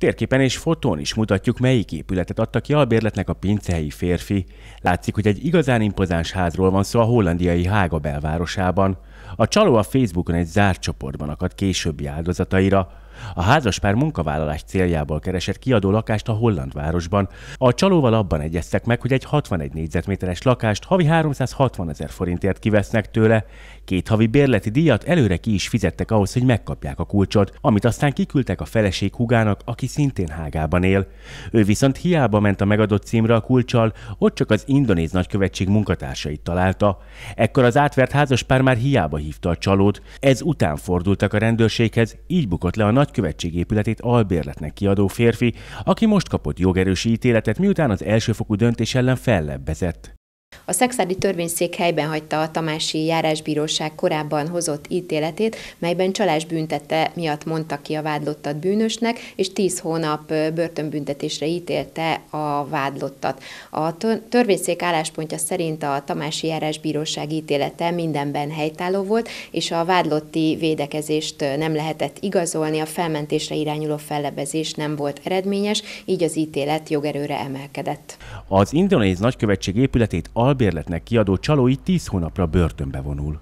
Térképen és fotón is mutatjuk, melyik épületet adta ki albérletnek a pincehelyi férfi. Látszik, hogy egy igazán impozáns házról van szó a hollandiai Hága belvárosában. A csaló a Facebookon egy zárt csoportban akadt későbbi áldozataira, a házaspár munkavállalás céljából keresett kiadó lakást a holland városban. A csalóval abban egyeztek meg, hogy egy 61 négyzetméteres lakást havi 360 ezer forintért kivesznek tőle. Két havi bérleti díjat előre ki is fizettek ahhoz, hogy megkapják a kulcsot, amit aztán kiküldtek a feleség hugának, aki szintén Hágában él. Ő viszont hiába ment a megadott címre a kulcsal, ott csak az indonéz nagykövetség munkatársait találta. Ekkor az átvert házaspár már hiába hívta a csalót, ez után fordultak a rendőrséghez, így bukott le a nagy nagykövetség épületét albérletnek kiadó férfi, aki most kapott jogerősi ítéletet, miután az elsőfokú döntés ellen fellebbezett. A szexádi törvényszék helyben hagyta a Tamási Járásbíróság korábban hozott ítéletét, melyben csalás büntette miatt mondta ki a vádlottat bűnösnek, és 10 hónap börtönbüntetésre ítélte a vádlottat. A törvényszék álláspontja szerint a Tamási Járásbíróság ítélete mindenben helytálló volt, és a vádlotti védekezést nem lehetett igazolni, a felmentésre irányuló fellebezés nem volt eredményes, így az ítélet jogerőre emelkedett. Az indonéz nagykövetség épületét albérletnek kiadó csalói 10 hónapra börtönbe vonul.